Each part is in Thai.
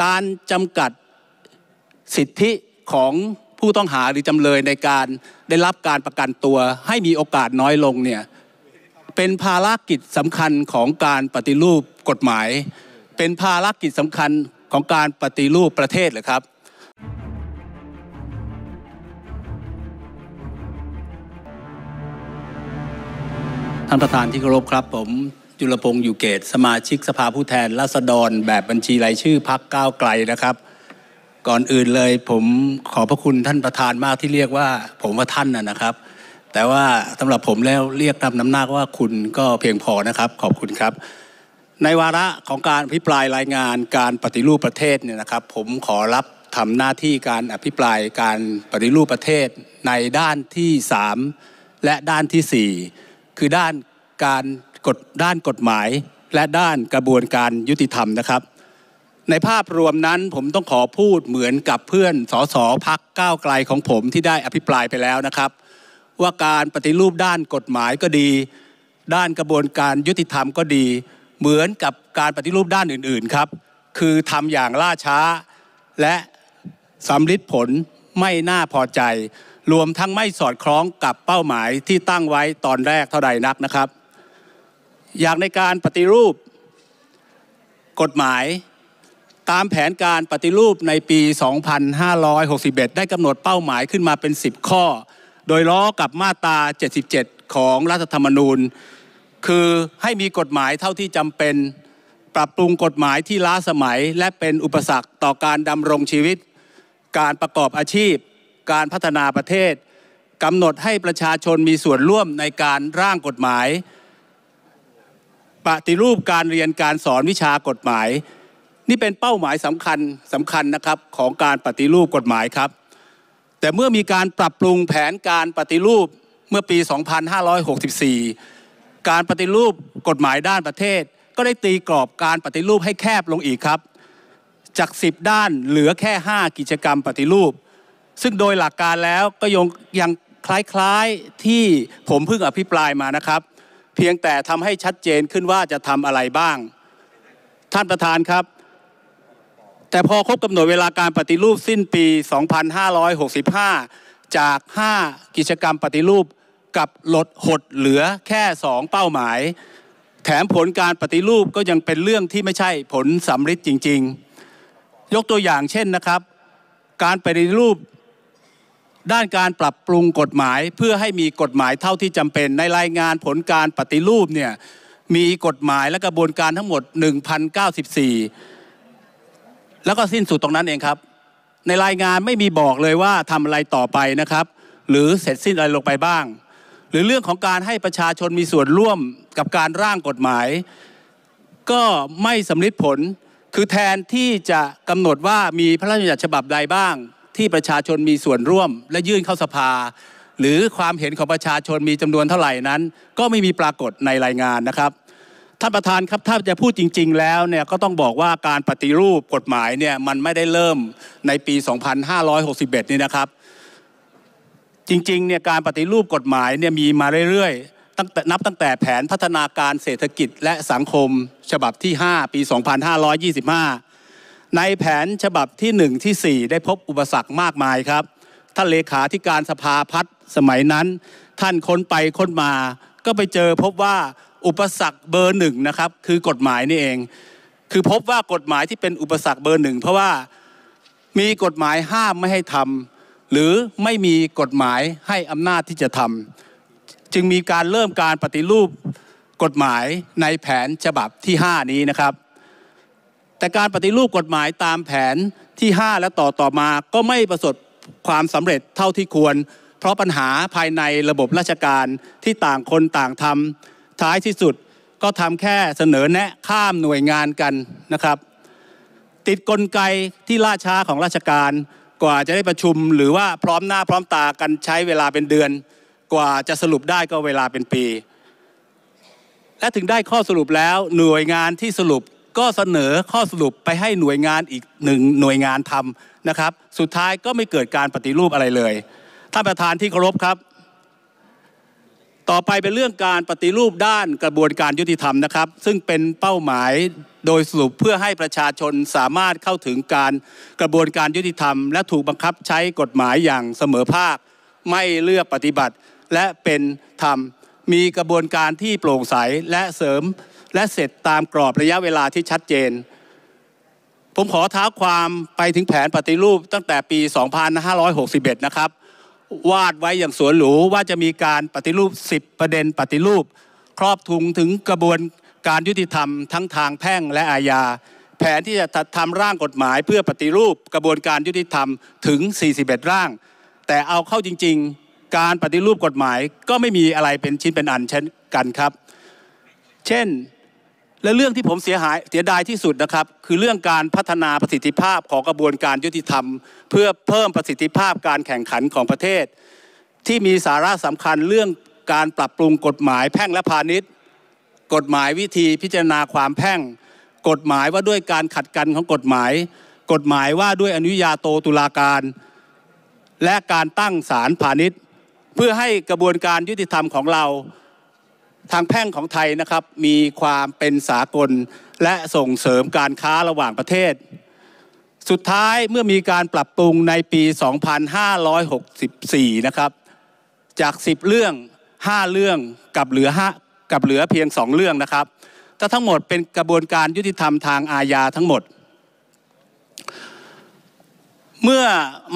การจำกัดสิทธิของผู้ต้องหาหรือจำเลยในการได้รับการประกันตัวให้มีโอกาสน้อยลงเนี่ยเป็นภารกิจสำคัญของการปฏิรูปกฎหมาย เป็นภารกิจสำคัญของการปฏิรูปประเทศเหรอครับท่านประธานที่เคารพครับผมจุลพงศ์อยู่เกตสมาชิกสภาผู้แทนราษฎรแบบบัญชีรายชื่อพักก้าวไกลนะครับ ก่อนอื่นเลยผมขอพระคุณท่านประธานมากที่เรียกว่า ผมว่าท่านนะครับ แต่ว่าสำหรับผมแล้วเรียกตามน้ำหน้าว่าคุณก็เพียงพอนะครับขอบคุณครับ ในวาระของการอภิปรายรายงานการปฏิรูปประเทศเนี่ยนะครับ ผมขอรับทำหน้าที่การอภิปรายการปฏิรูปประเทศในด้านที่3และด้านที่ 4 คือด้านการกฎด้านกฎหมายและด้านกระบวนการยุติธรรมนะครับในภาพรวมนั้นผมต้องขอพูดเหมือนกับเพื่อนสสพักก้าวไกลของผมที่ได้อภิปรายไปแล้วนะครับ ว่าการปฏิรูปด้านกฎหมายก็ดี ด้านกระบวนการยุติธรรมก็ดี เหมือนกับการปฏิรูปด้านอื่นๆครับ คือทำอย่างล่าช้าและสำลิดผลไม่น่าพอใจ รวมทั้งไม่สอดคล้องกับเป้าหมายที่ตั้งไว้ตอนแรกเท่าใดนักนะครับอย่างในการปฏิรูปกฎหมาย ตามแผนการปฏิรูปในปี 2561 ได้กำหนดเป้าหมายขึ้นมาเป็น 10 ข้อ โดยล้อกับมาตรา 77 ของรัฐธรรมนูญ คือให้มีกฎหมายเท่าที่จำเป็น ปรับปรุงกฎหมายที่ล้าสมัย และเป็นอุปสรรคต่อการดำรงชีวิต การประกอบอาชีพ การพัฒนาประเทศกำหนดให้ประชาชนมีส่วนร่วมในการร่างกฎหมายปฏิรูปการเรียนการสอนวิชากฎหมาย นี่เป็นเป้าหมายสำคัญสำคัญนะครับของการปฏิรูปกฎหมายครับ แต่เมื่อมีการปรับปรุงแผนการปฏิรูปเมื่อปี 2564 การปฏิรูปกฎหมายด้านประเทศ ก็ได้ตีกรอบการปฏิรูปให้แคบลงอีกครับ จาก 10 ด้านเหลือแค่ 5 กิจกรรมปฏิรูป ซึ่งโดยหลักการแล้วก็ยังคล้ายๆที่ผมเพิ่งอภิปรายมานะครับเพียงแต่ทำให้ชัดเจนขึ้นว่าจะทำอะไรบ้าง ท่านประธานครับ แต่พอครบกำหนดเวลาการปฏิรูปสิ้นปี 2565 จาก 5 กิจกรรมปฏิรูปกับลดหดเหลือแค่ 2 เป้าหมาย แถมผลการปฏิรูปก็ยังเป็นเรื่องที่ไม่ใช่ผลสำล็จจริง ๆ ยกตัวอย่างเช่นนะครับ การปฏิรูปด้านการปรับปรุงกฎหมายเพื่อให้มีกฎหมายเท่าที่จำเป็นในรายงานผลการปฏิรูปเนี่ยมีกฎหมายและกระบวนการทั้งหมด1,094 แล้วก็สิ้นสุดตรงนั้นเองครับ ในรายงานไม่มีบอกเลยว่าทำอะไรต่อไปนะครับ หรือเสร็จสิ้นอะไรลงไปบ้าง หรือเรื่องของการให้ประชาชนมีส่วนร่วมกับการร่างกฎหมาย ก็ไม่สำลิดผลคือแทนที่จะกำหนดว่ามีพระราชบัญญัติฉบับใดบ้างที่ประชาชนมีส่วนร่วมและยื่นเข้าสภา หรือความเห็นของประชาชนมีจำนวนเท่าไหร่นั้น ก็ไม่มีปรากฏในรายงานนะครับท่านประธานครับถ้าจะพูดจริง ๆ แล้วเนี่ยก็ต้องบอกว่าการปฏิรูปกฎหมายเนี่ยมันไม่ได้เริ่มในปี 2561 นี่นะครับ จริงๆเนี่ยการปฏิรูปกฎหมายเนี่ยมีมาเรื่อยๆตั้งแต่นับตั้งแต่แผนพัฒนาการเศรษฐกิจและสังคมฉบับที่ 5 ปี 2525ในแผนฉบับที่1ที่4 ได้พบอุปสรรคมากมายครับ ท่านเลขาธิการสภาพัฒน์สมัยนั้นท่านค้นไปค้นมาก็ไปเจอพบว่าอุปสรรคเบอร์หนึ่งนะครับ คือกฎหมายนี่เอง คือพบว่ากฎหมายที่เป็นอุปสรรคเบอร์หนึ่งเพราะว่ามีกฎหมายห้ามไม่ให้ทำ หรือไม่มีกฎหมายให้อำนาจที่จะทำ จึงมีการเริ่มการปฏิรูป กฎหมายในแผนฉบับที่ 5 นี้นะครับแต่การปฏิรูปกฎหมายตามแผนที่ 5 และต่อต่อมา ก็ไม่ประสบความสำเร็จเท่าที่ควร เพราะปัญหาภายในระบบราชการที่ต่างคนต่างทำท้ายที่สุดก็ทำแค่เสนอแนะข้ามหน่วยงานกันนะครับ ติดกลไกที่ล่าช้าของราชการ กว่าจะได้ประชุมหรือว่าพร้อมหน้าพร้อมตากันใช้เวลาเป็นเดือน กว่าจะสรุปได้ก็เวลาเป็นปี และถึงได้ข้อสรุปแล้วหน่วยงานที่สรุปก็เสนอข้อสรุปไปให้หน่วยงานอีกหนึ่งหน่วยงานทำนะครับ สุดท้ายก็ไม่เกิดการปฏิรูปอะไรเลยท่านประธานที่เคารพครับ ต่อไปเป็นเรื่องการปฏิรูปด้านกระบวนการยุติธรรมนะครับ ซึ่งเป็นเป้าหมายโดยสรุปเพื่อให้ประชาชนสามารถเข้าถึงการกระบวนการยุติธรรมและถูกบังคับใช้กฎหมายอย่างเสมอภาคไม่เลือกปฏิบัติและเป็นธรรมมีกระบวนการที่โปร่งใสและเสริมและเสร็จตามกรอบระยะเวลาที่ชัดเจน ผมขอท้าความไปถึงแผนปฏิรูปตั้งแต่ปี 2561 นะครับ วาดไว้อย่างสวนหรูว่าจะมีการปฏิรูป 10 ประเด็นปฏิรูป ครอบทุงถึงกระบวนการยุติธรรม ทั้งทางแพ่งและอาญาแผนที่จะทำร่างกฎหมายเพื่อปฏิรูปกระบวนการยุติธรรมถึง 41 ร่าง แต่เอาเข้าจริง ๆการปฏิรูปกฎหมาย ก็ไม่มีอะไรเป็นชิ้นเป็นอันเช่นกันครับ เช่นและเรื่องที่ผมเสียหายเสียดายที่สุดนะครับ คือเรื่องการพัฒนาประสิทธิภาพของกระบวนการยุติธรรม เพื่อเพิ่มประสิทธิภาพการแข่งขันของประเทศ ที่มีสาระสำคัญเรื่องการปรับปรุงกฎหมายแพ่งและพาณิชย์ กฎหมายวิธีพิจารณาความแพ่ง กฎหมายว่าด้วยการขัดกันของกฎหมาย กฎหมายว่าด้วยอนุญาโตตุลาการ และการตั้งศาลพาณิชย์ เพื่อให้กระบวนการยุติธรรมของเราทางแพ่งของไทยนะครับ มีความเป็นสากลและส่งเสริมการค้าระหว่างประเทศ สุดท้ายเมื่อมีการปรับปรุงในปี 2564 นะครับ จาก 10 เรื่อง 5 เรื่องกับเหลือ 5 กับเหลือเพียง 2 เรื่องนะครับ แต่ทั้งหมดเป็นกระบวนการยุติธรรมทางอาญาทั้งหมด เมื่อ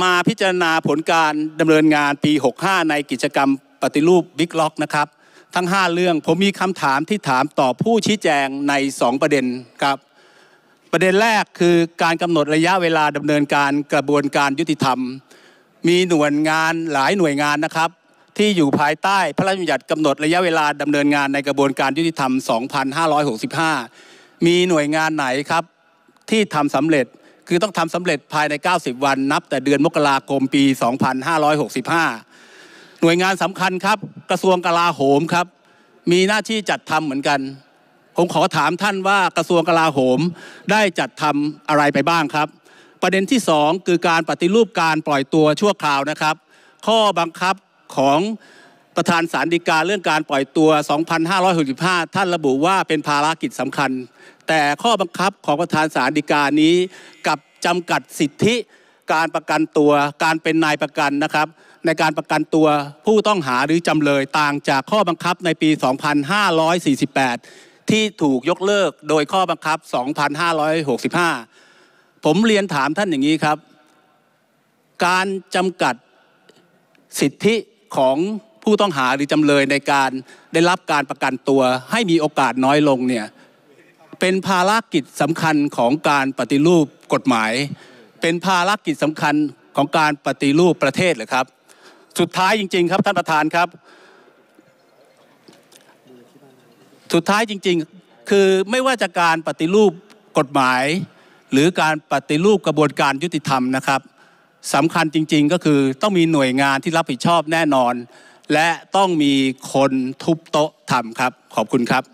มาพิจารณาผลการดำเนินงานปี 65 ในกิจกรรมปฏิรูปบิ๊กล็อกนะครับทั้ง5เรื่อง ผมมีคำถามที่ถามต่อผู้ชี้แจงใน 2 ประเด็นครับประเด็นแรกคือการกำหนดระยะเวลาดำเนินการกระบวนการยุติธรรม มีหน่วยงานหลายหน่วยงานนะครับ ที่อยู่ภายใต้พระราชบัญญัติกำหนดระยะเวลาดำเนินงาน ในกระบวนการยุติธรรม 2565 มีหน่วยงานไหนครับ ที่ทำสำเร็จ คือต้องทำสำเร็จภายใน 90 วันนับแต่เดือนมกราคม ปี 2565หน่วยงานสำคัญครับกระทรวงกลาโหมครับ มีหน้าที่จัดทำเหมือนกันผมขอถามท่านว่ากระทรวงกลาโหมได้จัดทำอะไรไปบ้างครับ ประเด็นที่สองคือการปฏิรูปการปล่อยตัวชั่วคราวนะครับ ข้อบังคับของประธานสารดีกาเรื่องการปล่อยตัว 2,565 ท่านระบุว่าเป็นภารกิจสำคัญ แต่ข้อบังคับของประธานสารดีกานี้กับจำกัดสิทธิการประกันตัวการเป็นนายประกันนะครับในการประกันตัวผู้ต้องหาหรือจำเลยต่างจากข้อบังคับในปี 2548 ที่ถูกยกเลิกโดยข้อบังคับ 2565 ผมเรียนถามท่านอย่างนี้ครับ การจำกัดสิทธิของผู้ต้องหาหรือจำเลยในการได้รับการประกันตัวให้มีโอกาสน้อยลงเนี่ยเป็นภารกิจสำคัญของการปฏิรูปกฎหมาย เป็นภารกิจสำคัญของการปฏิรูปประเทศเหรอครับสุดท้ายจริงๆ ครับ ท่าน ประธานครับ สุดท้ายจริง ๆ คือไม่ว่าจะการปฏิรูปกฎหมาย หรือการปฏิรูปกระบวนการยุติธรรมนะครับสำคัญจริง ๆ ก็คือต้องมีหน่วยงานที่รับผิดชอบแน่นอน และต้องมีคนทุบโต๊ะทำครับ ขอบคุณครับ